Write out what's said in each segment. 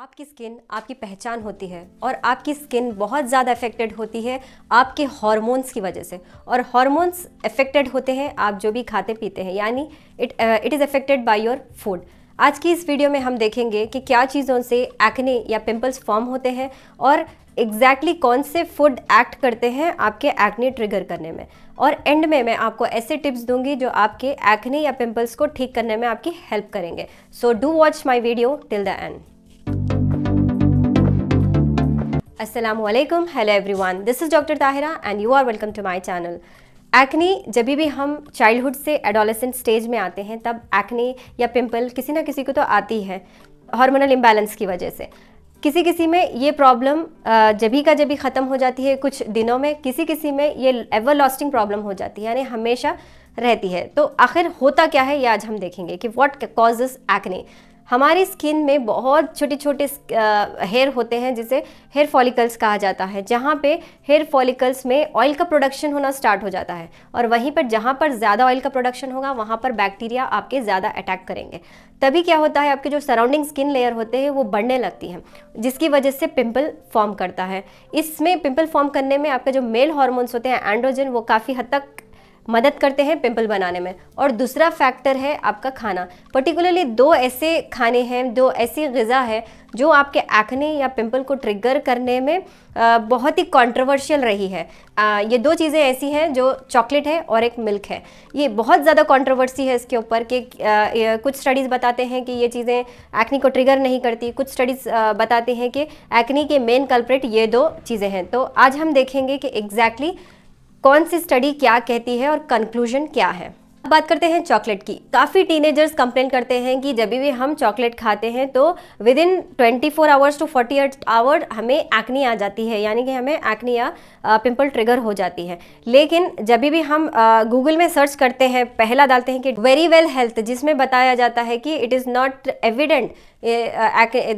आपकी स्किन आपकी पहचान होती है और आपकी स्किन बहुत ज़्यादा अफेक्टेड होती है आपके हॉर्मोन्स की वजह से और हॉर्मोन्स अफेक्टेड होते हैं आप जो भी खाते पीते हैं यानी it it is affected by your food आज की इस वीडियो में हम देखेंगे कि क्या चीज़ों से एक्ने या पिंपल्स फॉर्म होते हैं और एग्जैक्टली exactly कौन से फूड एक्ट करते हैं आपके एक्ने ट्रिगर करने में और एंड में मैं आपको ऐसे टिप्स दूंगी जो आपके एक्ने या पिंपल्स को ठीक करने में आपकी हेल्प करेंगे so do watch my video till the end असलम hello everyone this is doctor Tahira and you are welcome to my channel acne जब भी हम चाइल्डहुड से एडोलेसेंट स्टेज में आते हैं तब एक्नी या पिंपल किसी ना किसी को तो आती है हार्मोनल इम्बैलेंस की वजह से किसी किसी में ये प्रॉब्लम जभी का जभी ख़त्म हो जाती है कुछ दिनों में किसी किसी में ये एवर लास्टिंग प्रॉब्लम हो जाती है यानी हमेशा रहती है तो आखिर होता क्या है ये आज हम देखेंगे कि व्हाट कॉजेस एक्ने हमारी स्किन में बहुत छोटे छोटे हेयर होते हैं जिसे हेयर फॉलिकल्स कहा जाता है जहाँ पे हेयर फॉलिकल्स में ऑयल का प्रोडक्शन होना स्टार्ट हो जाता है और वहीं पर जहाँ पर ज़्यादा ऑयल का प्रोडक्शन होगा वहाँ पर बैक्टीरिया आपके ज़्यादा अटैक करेंगे तभी क्या होता है आपके जो सराउंडिंग स्किन लेयर होते हैं वो बढ़ने लगती हैं जिसकी वजह से पिंपल फॉर्म करता है इसमें पिंपल फॉर्म करने में आपके जो मेल हॉर्मोन्स होते हैं एंड्रोजन वो काफ़ी हद तक मदद करते हैं पिंपल बनाने में और दूसरा फैक्टर है आपका खाना पर्टिकुलरली दो ऐसे खाने हैं दो ऐसी गज़ा है जो आपके एक्ने या पिंपल को ट्रिगर करने में बहुत ही कंट्रोवर्शियल रही है ये दो चीज़ें ऐसी हैं जो चॉकलेट है और एक मिल्क है ये बहुत ज़्यादा कंट्रोवर्सी है इसके ऊपर कि कुछ स्टडीज़ बताते हैं कि ये चीज़ें एक्ने को ट्रिगर नहीं करती कुछ स्टडीज़ बताते हैं कि एक्ने के मेन कल्प्रेट ये दो चीज़ें हैं तो आज हम देखेंगे कि एग्जैक्टली exactly कौन सी स्टडी क्या कहती है और कंक्लूजन क्या है अब बात करते हैं चॉकलेट की काफ़ी टीनेजर्स कंप्लेन करते हैं कि जब भी हम चॉकलेट खाते हैं तो within four hours to eight hour हमें एक्नी आ जाती है यानी कि हमें एक्नी या पिंपल ट्रिगर हो जाती है लेकिन जब भी हम गूगल में सर्च करते हैं पहला डालते हैं कि वेरी वेल हेल्थ जिसमें बताया जाता है कि it is not evident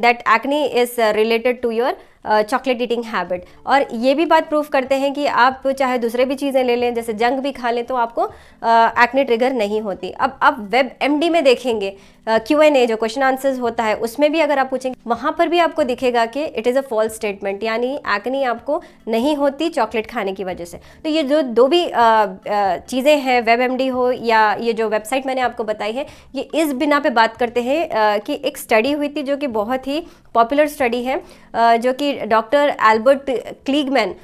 that acne is related to your chocolate eating habit और ये भी बात प्रूफ करते हैं कि आप चाहे दूसरे भी चीज़ें ले लें जैसे जंक भी खा लें तो आपको एक्ने ट्रिगर नहीं होती अब आप वेब एम में देखेंगे क्यू एन ए जो क्वेश्चन आंसर्स होता है उसमें भी अगर आप पूछेंगे वहाँ पर भी आपको दिखेगा कि it is a false statement यानी एक्नी आपको नहीं होती चॉकलेट खाने की वजह से तो ये जो दो भी चीज़ें हैं वेब एम हो या ये जो वेबसाइट मैंने आपको बताई है ये इस बिना पे बात करते हैं कि एक स्टडी हुई थी जो कि बहुत ही पॉपुलर स्टडी है जो कि डॉक्टर एल्बर्ट क्लीगमैन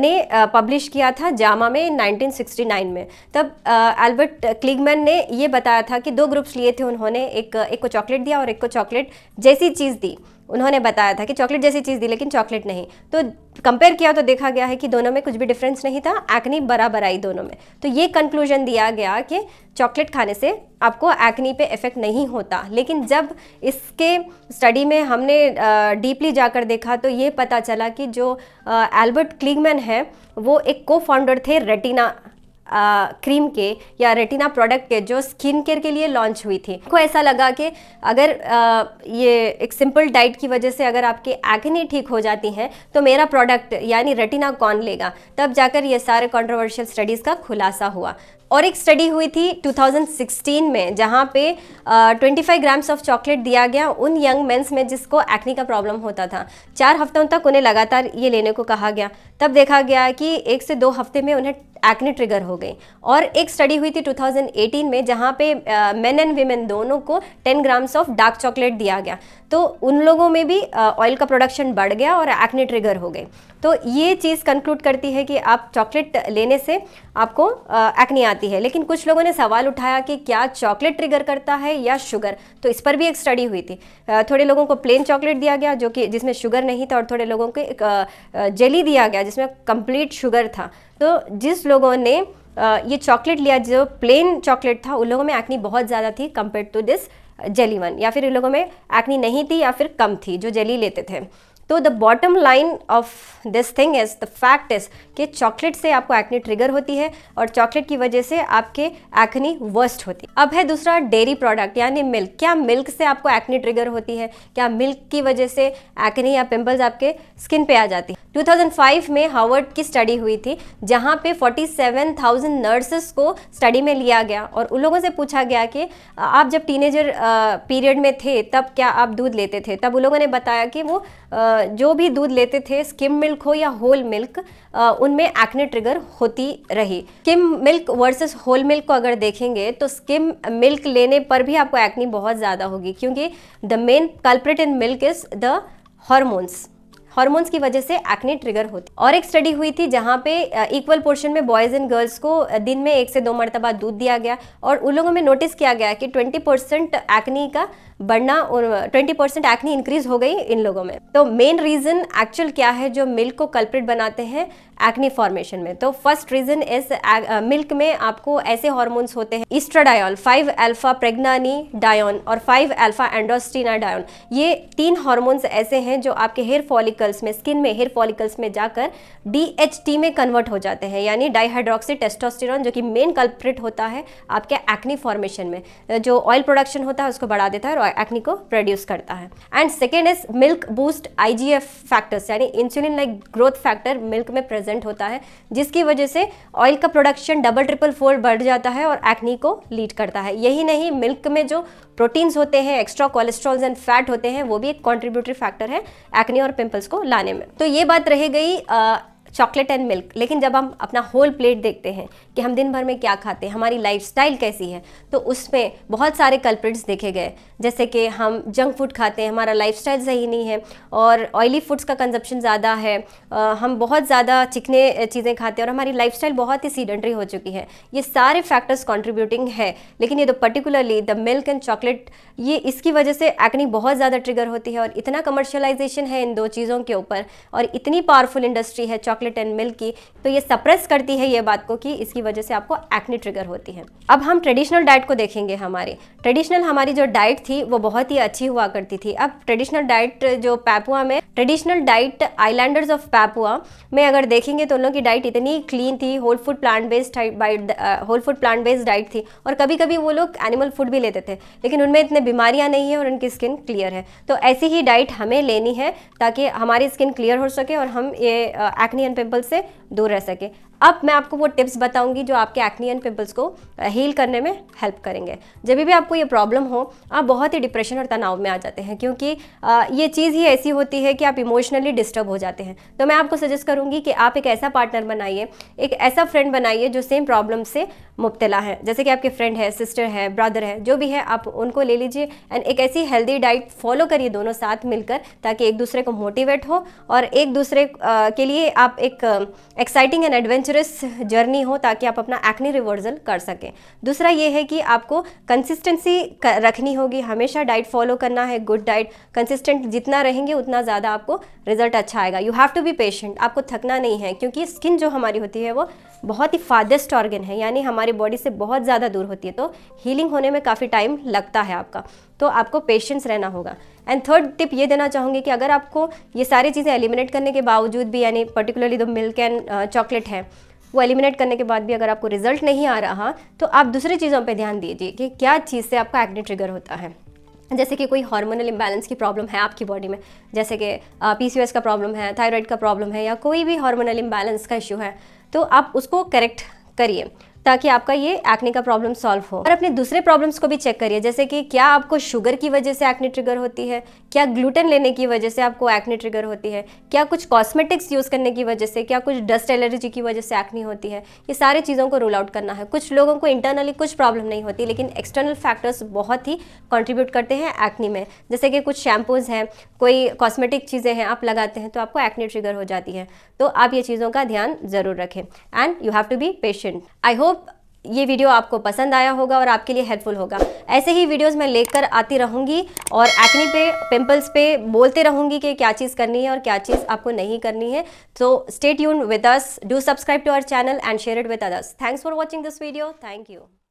ने पब्लिश किया था जामा में 1969 में तब एल्बर्ट क्लीगमैन ने ये बताया था कि दो ग्रुप्स लिए थे उन्होंने एक एक को चॉकलेट दिया और एक को चॉकलेट जैसी चीज़ दी उन्होंने बताया था कि चॉकलेट जैसी चीज़ दी लेकिन चॉकलेट नहीं तो कंपेयर किया तो देखा गया है कि दोनों में कुछ भी डिफरेंस नहीं था एक्नी बराबर आई दोनों में तो ये कंक्लूजन दिया गया कि चॉकलेट खाने से आपको एक्नी पे इफ़ेक्ट नहीं होता लेकिन जब इसके स्टडी में हमने डीपली जाकर देखा तो ये पता चला कि जो एल्बर्ट क्लिगमैन है वो एक को फाउंडर थे रेटिना क्रीम के या रेटिना प्रोडक्ट के जो स्किन केयर के लिए लॉन्च हुई थी को ऐसा लगा कि अगर आ, ये एक सिंपल डाइट की वजह से अगर आपके एक्ने ठीक हो जाती हैं तो मेरा प्रोडक्ट यानी रेटिना कौन लेगा तब जाकर ये सारे कंट्रोवर्शियल स्टडीज़ का खुलासा हुआ और एक स्टडी हुई थी 2016 में जहाँ पे twenty five grams of chocolate दिया गया उन यंग मेन्स में जिसको एक्नी का प्रॉब्लम होता था चार हफ्तों तक उन्हें लगातार ये लेने को कहा गया तब देखा गया कि एक से दो हफ्ते में उन्हें एक्ने ट्रिगर हो गई और एक स्टडी हुई थी 2018 में जहाँ पे मेन एंड वीमेन दोनों को 10 ग्राम्स ऑफ डार्क चॉकलेट दिया गया तो उन लोगों में भी ऑयल का प्रोडक्शन बढ़ गया और एक्ने ट्रिगर हो गई तो ये चीज़ कंक्लूड करती है कि आप चॉकलेट लेने से आपको एक्ने आती है लेकिन कुछ लोगों ने सवाल उठाया कि क्या चॉकलेट ट्रिगर करता है या शुगर तो इस पर भी एक स्टडी हुई थी थोड़े लोगों को प्लेन चॉकलेट दिया गया जो कि जिसमें शुगर नहीं था और थोड़े लोगों को एक जेली दिया गया जिसमें कंप्लीट शुगर था तो जिस लोगों ने ये चॉकलेट लिया जो प्लेन चॉकलेट था उन लोगों में एक्नी बहुत ज़्यादा थी compare to this jelly one या फिर इन लोगों में एक्नी नहीं थी या फिर कम थी जो जेली लेते थे तो the bottom line of this thing is the fact is कि चॉकलेट से आपको एक्नी ट्रिगर होती है और चॉकलेट की वजह से आपके एक्नी वर्स्ट होती है अब है दूसरा डेयरी प्रोडक्ट यानी मिल्क क्या मिल्क से आपको एक्नी ट्रिगर होती है क्या मिल्क की वजह से एक्नी या पिम्पल्स आपके स्किन पे आ जाती है 2005 में हार्वर्ड की स्टडी हुई थी जहाँ पे 47,000 नर्सेस को स्टडी में लिया गया और उन लोगों से पूछा गया कि आप जब टीनेजर पीरियड में थे तब क्या आप दूध लेते थे तब उन लोगों ने बताया कि वो जो भी दूध लेते थे स्किम मिल्क हो या होल मिल्क उनमें एक्ने ट्रिगर होती रही skim milk versus whole milk को अगर देखेंगे तो स्किम मिल्क लेने पर भी आपको एक्नी बहुत ज़्यादा होगी क्योंकि the main culprit in milk is the hormones hormones की वजह से एक्ने ट्रिगर होती और एक स्टडी हुई थी जहाँ पे इक्वल पोर्शन में बॉयज़ एंड गर्ल्स को दिन में एक से दो मरतबा दूध दिया गया और उन लोगों में नोटिस किया गया कि 20 परसेंट एक्नी का बढ़ना और 20 परसेंट एक्नी इंक्रीज हो गई इन लोगों में तो मेन रीज़न एक्चुअल क्या है जो मिल्क को कल्प्रिट बनाते हैं एक्नी फॉर्मेशन में तो फर्स्ट रीज़न इस मिल्क में आपको ऐसे हॉर्मोन्स होते हैं इस्ट्राडायोल फाइव एल्फा प्रेगनानी डायन और फाइव एल्फा एंडोस्टीना डायन ये तीन हॉर्मोन्स ऐसे हैं जो आपके हेयर फॉलिक फॉलिकल्स में स्किन में हेयर फॉलिकल्स में जाकर डी में कन्वर्ट हो जाते हैं यानी डाइहाइड्रोक्सी टेस्टोस्टेरॉन जो कि मेन कल्प्रिट होता है आपके एक्नी फॉर्मेशन में जो ऑयल प्रोडक्शन होता है उसको बढ़ा देता है और एक्नी को प्रोड्यूस करता है and second is milk boost I factors यानी insulin like growth factor milk में प्रेजेंट होता है जिसकी वजह से ऑयल का प्रोडक्शन डबल ट्रिपल फोल्ड बढ़ जाता है और एक्नी को लीड करता है यही नहीं मिल्क में जो प्रोटीन्स होते हैं एक्स्ट्रा कोलेस्ट्रॉल्स एंड फैट होते हैं वो भी एक कॉन्ट्रीब्यूटरी फैक्टर है एक्नी और पिंपल्स को लाने में तो ये बात रह गई चॉकलेट एंड मिल्क लेकिन जब हम अपना होल प्लेट देखते हैं कि हम दिन भर में क्या खाते हैं हमारी स्टाइल कैसी है तो उसमें बहुत सारे कल्प्रिट्स देखे गए जैसे कि हम जंक फूड खाते हैं हमारा स्टाइल सही नहीं है और ऑयली फूड्स का कंजप्शन ज़्यादा है आ, हम बहुत ज़्यादा चिकने चीज़ें खाते हैं और हमारी स्टाइल बहुत ही सीडेंट्री हो चुकी है ये सारे फैक्टर्स कॉन्ट्रीब्यूटिंग है लेकिन ये तो particularly the milk and chocolate ये इसकी वजह से एक्नी बहुत ज़्यादा ट्रिगर होती है और इतना कमर्शलाइजेशन है इन दो चीज़ों के ऊपर और इतनी पावरफुल इंडस्ट्री है चॉकलेट एंड मिल्क की तो ये सप्रेस करती है ये बात को कि इसकी की वजह से आपको एक्ने ट्रिगर होती है अब हम ट्रेडिशनल डाइट को देखेंगे हमारी ट्रेडिशनल हमारी जो डाइट थी वो बहुत ही अच्छी हुआ करती थी अब ट्रेडिशनल डाइट जो पैपुआ में traditional diet islanders of Papua में अगर देखेंगे तो उन लोगों की डाइट इतनी क्लीन थी whole food plant based whole food plant based diet थी और कभी कभी वो लोग एनिमल फूड भी लेते थे लेकिन उनमें इतने बीमारियाँ नहीं है और उनकी स्किन क्लियर है तो ऐसी ही डाइट हमें लेनी है ताकि हमारी स्किन क्लियर हो सके और हम ये एक्नी एंड पिम्पल से दूर रह सके अब मैं आपको वो टिप्स बताऊंगी जो आपके एक्नियन पिंपल्स को हील करने में हेल्प करेंगे जब भी आपको ये प्रॉब्लम हो आप बहुत ही डिप्रेशन और तनाव में आ जाते हैं क्योंकि ये चीज़ ही ऐसी होती है कि आप इमोशनली डिस्टर्ब हो जाते हैं तो मैं आपको सजेस्ट करूँगी कि आप एक ऐसा पार्टनर बनाइए एक ऐसा फ्रेंड बनाइए जो सेम प्रॉब्लम से मुबतला है जैसे कि आपके फ्रेंड है सिस्टर है ब्रदर है जो भी है आप उनको ले लीजिए एंड एक ऐसी हेल्दी डाइट फॉलो करिए दोनों साथ मिलकर ताकि एक दूसरे को मोटिवेट हो और एक दूसरे के लिए आप एक exciting and adventure adventurous journey हो ताकि आप अपना एक्नी रिवर्सल कर सकें दूसरा ये है कि आपको कंसिस्टेंसी रखनी होगी हमेशा डाइट फॉलो करना है गुड डाइट कंसिस्टेंट जितना रहेंगे उतना ज़्यादा आपको रिजल्ट अच्छा आएगा you have to be patient आपको थकना नहीं है क्योंकि स्किन जो हमारी होती है वो बहुत ही फादेस्ट ऑर्गन है यानी हमारी बॉडी से बहुत ज़्यादा दूर होती है तो हीलिंग होने में काफ़ी टाइम लगता है आपका तो आपको पेशेंस रहना होगा एंड थर्ड टिप ये देना चाहूँगी कि अगर आपको ये सारी चीज़ें एलिमिनेट करने के बावजूद भी यानी पर्टिकुलरली दो मिल्क एंड चॉकलेट है वो एलिमिनेट करने के बाद भी अगर आपको रिजल्ट नहीं आ रहा तो आप दूसरी चीज़ों पर ध्यान दीजिए कि क्या चीज़ से आपका एक्ने ट्रिगर होता है जैसे कि कोई हार्मोनल इंबैलेंस की प्रॉब्लम है आपकी बॉडी में जैसे कि पीसीओएस uh, का प्रॉब्लम है थायराइड का प्रॉब्लम है या कोई भी हार्मोनल इंबैलेंस का इशू है तो आप उसको करेक्ट करिए ताकि आपका ये एक्ने का प्रॉब्लम सॉल्व हो और अपने दूसरे प्रॉब्लम्स को भी चेक करिए जैसे कि क्या आपको शुगर की वजह से एक्ने ट्रिगर होती है क्या ग्लूटेन लेने की वजह से आपको एक्ने ट्रिगर होती है क्या कुछ कॉस्मेटिक्स यूज़ करने की वजह से क्या कुछ डस्ट एलर्जी की वजह से एक्ने होती है ये सारी चीज़ों को रूल आउट करना है कुछ लोगों को इंटरनली कुछ प्रॉब्लम नहीं होती लेकिन एक्सटर्नल फैक्टर्स बहुत ही कॉन्ट्रीब्यूट करते हैं एक्ने में जैसे कि कुछ शैम्पूज़ हैं कोई कॉस्मेटिक चीज़ें हैं आप लगाते हैं तो आपको एक्ने ट्रिगर हो जाती है तो आप ये चीज़ों का ध्यान ज़रूर रखें and you have to be patient I hope ये वीडियो आपको पसंद आया होगा और आपके लिए हेल्पफुल होगा ऐसे ही वीडियोस मैं लेकर आती रहूँगी और एक्नी पे पिंपल्स पे बोलते रहूँगी कि क्या चीज़ करनी है और क्या चीज़ आपको नहीं करनी है so stay tune with us do subscribe to our channel and share it with others thanks for watching this video thank you